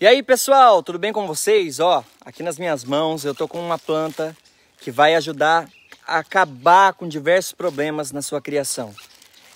E aí pessoal, tudo bem com vocês? Ó, aqui nas minhas mãos eu tô com uma planta que vai ajudar a acabar com diversos problemas na sua criação.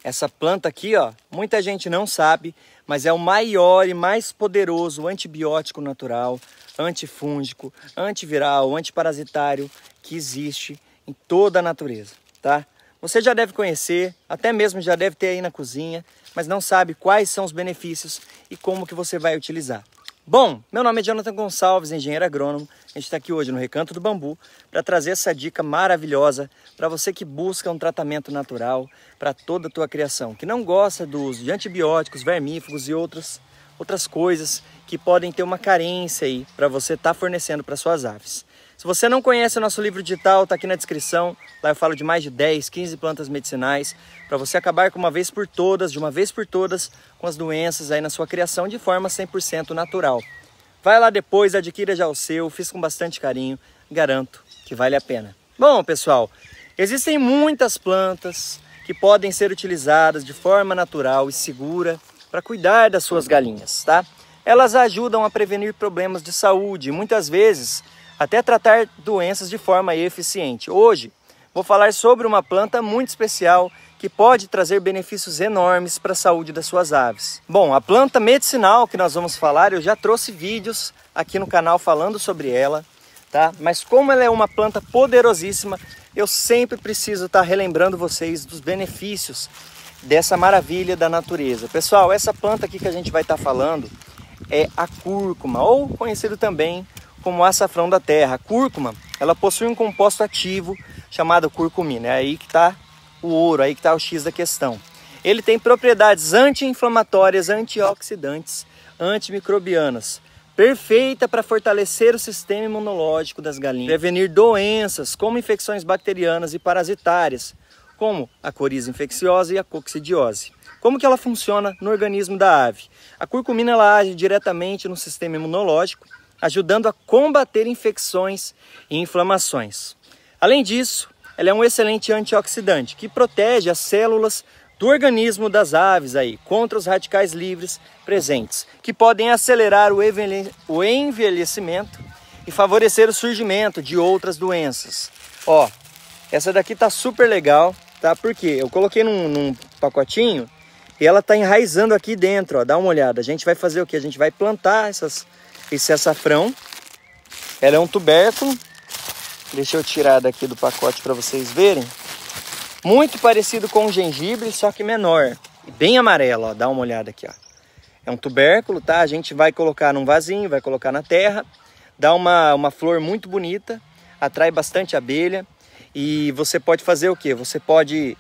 Essa planta aqui, ó, muita gente não sabe, mas é o maior e mais poderoso antibiótico natural, antifúngico, antiviral, antiparasitário que existe em toda a natureza, tá? Você já deve conhecer, até mesmo já deve ter aí na cozinha, mas não sabe quais são os benefícios e como que você vai utilizar. Bom, meu nome é Jonathan Gonçalves, engenheiro agrônomo. A gente está aqui hoje no Recanto do Bambu para trazer essa dica maravilhosa para você que busca um tratamento natural para toda a tua criação, que não gosta do uso de antibióticos, vermífugos e outras, outras coisas que podem ter uma carência aí para você estar tá fornecendo para suas aves. Se você não conhece o nosso livro digital, está aqui na descrição. Lá eu falo de mais de 10, 15 plantas medicinais para você acabar com uma vez por todas, de uma vez por todas, com as doenças aí na sua criação de forma 100% natural. Vai lá depois, adquira já o seu, fiz com bastante carinho, garanto que vale a pena. Bom, pessoal, existem muitas plantas que podem ser utilizadas de forma natural e segura para cuidar das suas galinhas, tá? Elas ajudam a prevenir problemas de saúde, muitas vezes até tratar doenças de forma eficiente. Hoje vou falar sobre uma planta muito especial que pode trazer benefícios enormes para a saúde das suas aves. Bom, a planta medicinal que nós vamos falar, eu já trouxe vídeos aqui no canal falando sobre ela, tá? Mas como ela é uma planta poderosíssima, eu sempre preciso estar tá relembrando vocês dos benefícios dessa maravilha da natureza. Pessoal, essa planta aqui que a gente vai estar tá falando é a cúrcuma, ou conhecido também como açafrão da terra. A cúrcuma, ela possui um composto ativo chamado curcumina. É aí que está o ouro, é aí que está o X da questão. Ele tem propriedades anti-inflamatórias, antioxidantes, antimicrobianas. Perfeita para fortalecer o sistema imunológico das galinhas, prevenir doenças como infecções bacterianas e parasitárias, como a coriza infecciosa e a coccidiose. Como que ela funciona no organismo da ave? A curcumina ela age diretamente no sistema imunológico, ajudando a combater infecções e inflamações. Além disso, ela é um excelente antioxidante que protege as células do organismo das aves aí contra os radicais livres presentes, que podem acelerar o envelhecimento e favorecer o surgimento de outras doenças. Ó, essa daqui tá super legal, tá? Porque eu coloquei num, num pacotinho e ela tá enraizando aqui dentro, ó. Dá uma olhada. A gente vai fazer o que? A gente vai plantar essas esse é açafrão. Ela é um tubérculo. Deixa eu tirar daqui do pacote para vocês verem. Muito parecido com o gengibre, só que menor. E bem amarelo, ó. Dá uma olhada aqui, ó. É um tubérculo, tá? A gente vai colocar num vasinho, vai colocar na terra. Dá uma, uma flor muito bonita. Atrai bastante abelha. E você pode fazer o que? Você pode,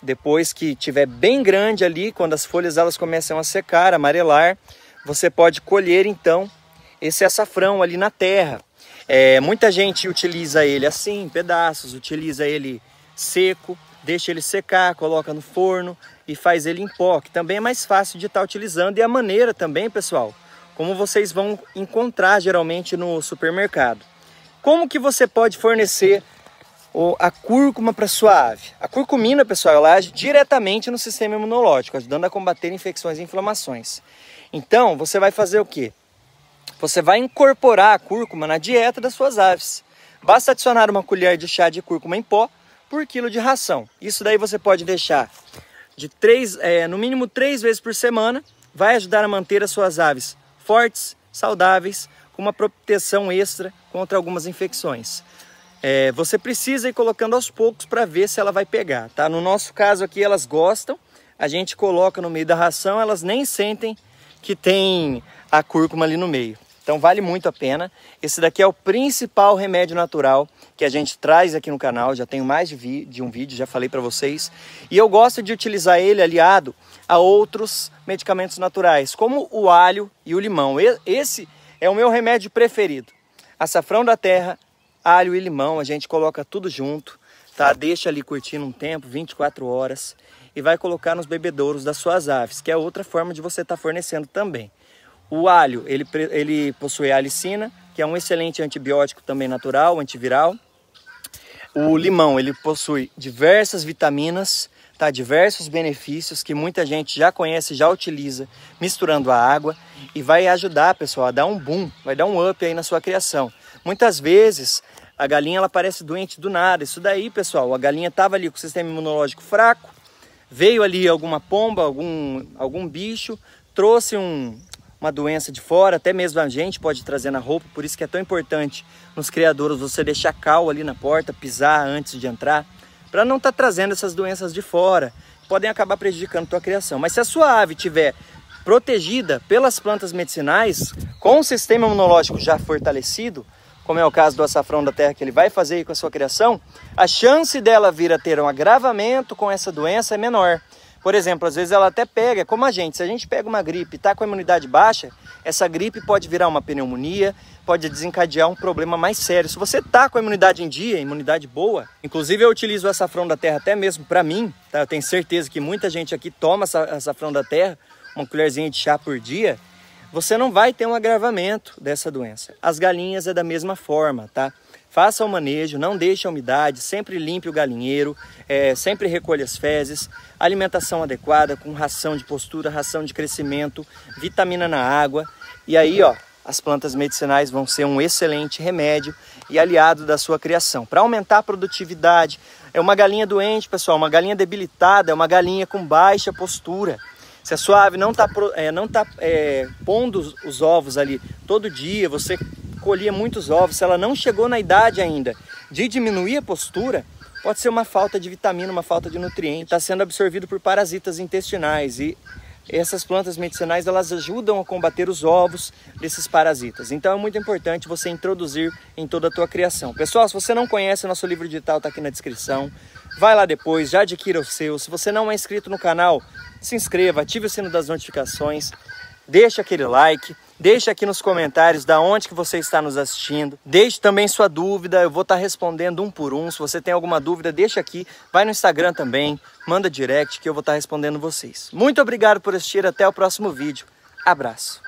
depois que tiver bem grande ali, quando as folhas elas começam a secar, amarelar, você pode colher então esse açafrão ali na terra. É, muita gente utiliza ele assim, em pedaços, utiliza ele seco, deixa ele secar, coloca no forno e faz ele em pó, que também é mais fácil de estar tá utilizando e a maneira também, pessoal, como vocês vão encontrar geralmente no supermercado. Como que você pode fornecer a cúrcuma para sua ave? A curcumina, pessoal, ela age diretamente no sistema imunológico, ajudando a combater infecções e inflamações. Então, você vai fazer o quê? Você vai incorporar a cúrcuma na dieta das suas aves. Basta adicionar uma colher de chá de cúrcuma em pó por quilo de ração. Isso daí você pode deixar de três, é, no mínimo três vezes por semana. Vai ajudar a manter as suas aves fortes, saudáveis, com uma proteção extra contra algumas infecções. É, você precisa ir colocando aos poucos para ver se ela vai pegar, tá? No nosso caso aqui, elas gostam. A gente coloca no meio da ração, elas nem sentem que tem a cúrcuma ali no meio. Então vale muito a pena. Esse daqui é o principal remédio natural que a gente traz aqui no canal. Já tenho mais de, de um vídeo, já falei para vocês. E eu gosto de utilizar ele aliado a outros medicamentos naturais, como o alho e o limão. Esse é o meu remédio preferido. Açafrão da terra, alho e limão, a gente coloca tudo junto, tá? Deixa ali curtindo um tempo, 24 horas, e vai colocar nos bebedouros das suas aves, que é outra forma de você estar tá fornecendo também. O alho, ele, ele possui alicina, que é um excelente antibiótico também natural, antiviral. O limão, ele possui diversas vitaminas, tá? diversos benefícios que muita gente já conhece, já utiliza, misturando a água e vai ajudar, pessoal, a dar um boom, vai dar um up aí na sua criação. Muitas vezes a galinha ela parece doente do nada. Isso daí, pessoal, a galinha estava ali com o sistema imunológico fraco, veio ali alguma pomba, algum, algum bicho, trouxe um, uma doença de fora, até mesmo a gente pode trazer na roupa, por isso que é tão importante nos criadores você deixar cal ali na porta, pisar antes de entrar, para não estar tá trazendo essas doenças de fora, podem acabar prejudicando a tua criação. Mas se a sua ave tiver protegida pelas plantas medicinais, com o sistema imunológico já fortalecido, como é o caso do açafrão da terra que ele vai fazer aí com a sua criação, a chance dela vir a ter um agravamento com essa doença é menor. Por exemplo, às vezes ela até pega, é como a gente, se a gente pega uma gripe e está com a imunidade baixa, essa gripe pode virar uma pneumonia, pode desencadear um problema mais sério. Se você está com a imunidade em dia, imunidade boa, inclusive eu utilizo o açafrão da terra até mesmo para mim, tá? eu tenho certeza que muita gente aqui toma açafrão da terra, uma colherzinha de chá por dia, você não vai ter um agravamento dessa doença. As galinhas é da mesma forma, tá? Faça o manejo, não deixe a umidade, sempre limpe o galinheiro, é, sempre recolha as fezes, alimentação adequada, com ração de postura, ração de crescimento, vitamina na água. E aí, ó, as plantas medicinais vão ser um excelente remédio e aliado da sua criação. Para aumentar a produtividade, é uma galinha doente, pessoal, uma galinha debilitada, é uma galinha com baixa postura. Se a sua ave não está é, não tá, é, pondo os ovos ali todo dia, você colhia muitos ovos, se ela não chegou na idade ainda de diminuir a postura, pode ser uma falta de vitamina, uma falta de nutriente, está sendo absorvido por parasitas intestinais e essas plantas medicinais elas ajudam a combater os ovos desses parasitas. Então é muito importante você introduzir em toda a tua criação. Pessoal, se você não conhece, nosso livro digital está aqui na descrição. Vai lá depois, já adquira o seu. Se você não é inscrito no canal, se inscreva, ative o sino das notificações, deixa aquele like. Deixe aqui nos comentários da onde que você está nos assistindo. Deixe também sua dúvida, eu vou estar tá respondendo um por um. Se você tem alguma dúvida, deixa aqui, vai no Instagram também, manda direct que eu vou estar tá respondendo vocês. Muito obrigado por assistir, até o próximo vídeo. Abraço.